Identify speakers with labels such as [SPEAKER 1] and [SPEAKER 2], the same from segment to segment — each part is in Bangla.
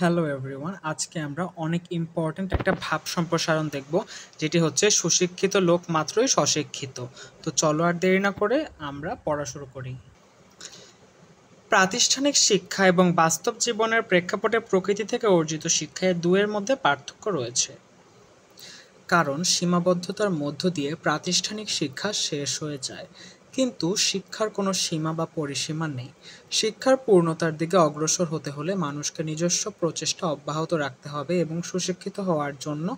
[SPEAKER 1] হ্যালো এভরিওয়ান আজকে আমরা অনেক ইম্পর্ট্যান্ট একটা ভাব সম্প্রসারণ দেখব যেটি হচ্ছে সুশিক্ষিত লোক মাত্রই স্বশিক্ষিত তো চলো আর দেরি না করে আমরা পড়া শুরু করি প্রাতিষ্ঠানিক শিক্ষা এবং বাস্তব জীবনের প্রেক্ষাপটে প্রকৃতি থেকে অর্জিত শিক্ষায় দুয়ের মধ্যে পার্থক্য রয়েছে কারণ সীমাবদ্ধতার মধ্য দিয়ে প্রাতিষ্ঠানিক শিক্ষা শেষ হয়ে যায় কিন্তু শিক্ষার কোনো সীমা বা পরিসীমা নেই শিক্ষার পূর্ণতার দিকে অগ্রসর হতে হলে মানুষকে নিজস্ব প্রচেষ্টা অব্যাহত রাখতে হবে এবং সুশিক্ষিত হওয়ার জন্য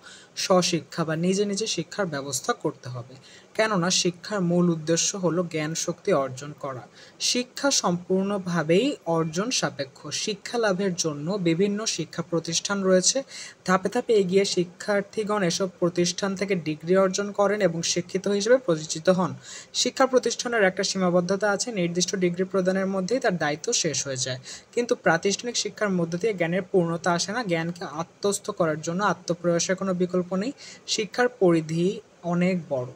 [SPEAKER 1] স্বশিক্ষা বা নিজে নিজে শিক্ষার ব্যবস্থা করতে হবে কেননা শিক্ষার মূল উদ্দেশ্য হলো জ্ঞান শক্তি অর্জন করা শিক্ষা সম্পূর্ণভাবেই অর্জন সাপেক্ষ শিক্ষা লাভের জন্য বিভিন্ন শিক্ষা প্রতিষ্ঠান রয়েছে ধাপে ধাপে এগিয়ে শিক্ষার্থীগণ এসব প্রতিষ্ঠান থেকে ডিগ্রি অর্জন করেন এবং শিক্ষিত হিসেবে পরিচিত হন শিক্ষা প্রতিষ্ঠান প্রতিষ্ঠানের একটা সীমাবদ্ধতা আছে নির্দিষ্ট ডিগ্রি প্রদানের মধ্যেই তার দায়িত্ব শেষ হয়ে যায় কিন্তু প্রাতিষ্ঠানিক শিক্ষার মধ্য দিয়ে জ্ঞানের পূর্ণতা আসে না জ্ঞানকে আত্মস্থ করার জন্য আত্মপ্রয়াসের কোনো বিকল্প নেই শিক্ষার পরিধি অনেক বড়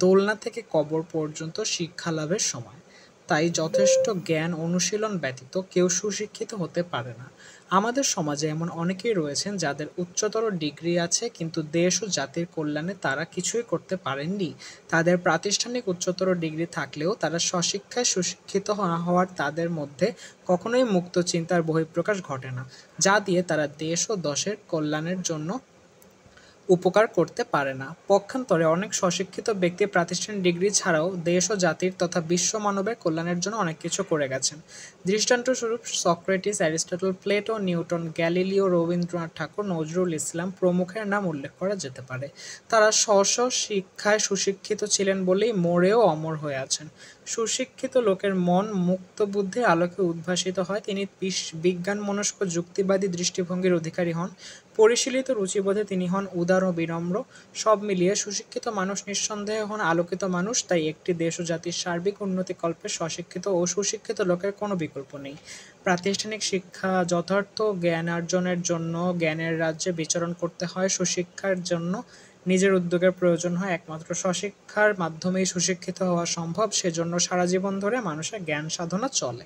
[SPEAKER 1] দোলনা থেকে কবর পর্যন্ত শিক্ষা লাভের সময় তাই যথেষ্ট জ্ঞান অনুশীলন ব্যতীত কেউ সুশিক্ষিত হতে পারে না আমাদের সমাজে এমন অনেকেই রয়েছেন যাদের উচ্চতর ডিগ্রি আছে কিন্তু দেশ ও জাতির কল্যাণে তারা কিছুই করতে পারেননি তাদের প্রাতিষ্ঠানিক উচ্চতর ডিগ্রি থাকলেও তারা স্বশিক্ষায় সুশিক্ষিত না হওয়ার তাদের মধ্যে কখনোই মুক্ত চিন্তার বহিঃপ্রকাশ ঘটে না যা দিয়ে তারা দেশ ও দশের কল্যাণের জন্য উপকার করতে পারে না পক্ষান্তরে অনেক স্বশিক্ষিত ব্যক্তি প্রাতিষ্ঠানিক ডিগ্রি ছাড়াও দেশ ও জাতির তথা বিশ্ব মানবের কল্যাণের জন্য অনেক কিছু করে গেছেন দৃষ্টান্তস্বরূপ Socrates Aristotle Plato Newton Galileo Rabindranath Tagore Nazrul Islam প্রমুখের নাম উল্লেখ করা যেতে পারে তারা স্ব শিক্ষায় সুশিক্ষিত ছিলেন বলেই মোড়েও অমর হয়ে আছেন সুশিক্ষিত লোকের মন মুক্ত বুদ্ধির আলোকে উদ্ভাসিত হয় তিনি বিজ্ঞান মনস্ক যুক্তিবাদী দৃষ্টিভঙ্গির অধিকারী হন পরিশীলিত রুচিবোধে তিনি হন উদার উদার ও বিনম্র সব মিলিয়ে সুশিক্ষিত মানুষ নিঃসন্দেহে এখন আলোকিত মানুষ তাই একটি দেশ ও জাতির সার্বিক উন্নতিকল্পে স্বশিক্ষিত ও সুশিক্ষিত লোকের কোনো বিকল্প নেই প্রাতিষ্ঠানিক শিক্ষা যথার্থ জ্ঞান অর্জনের জন্য জ্ঞানের রাজ্যে বিচরণ করতে হয় সুশিক্ষার জন্য নিজের উদ্যোগের প্রয়োজন হয় একমাত্র স্বশিক্ষার মাধ্যমেই সুশিক্ষিত হওয়া সম্ভব সেজন্য সারা জীবন ধরে মানুষের জ্ঞান সাধনা চলে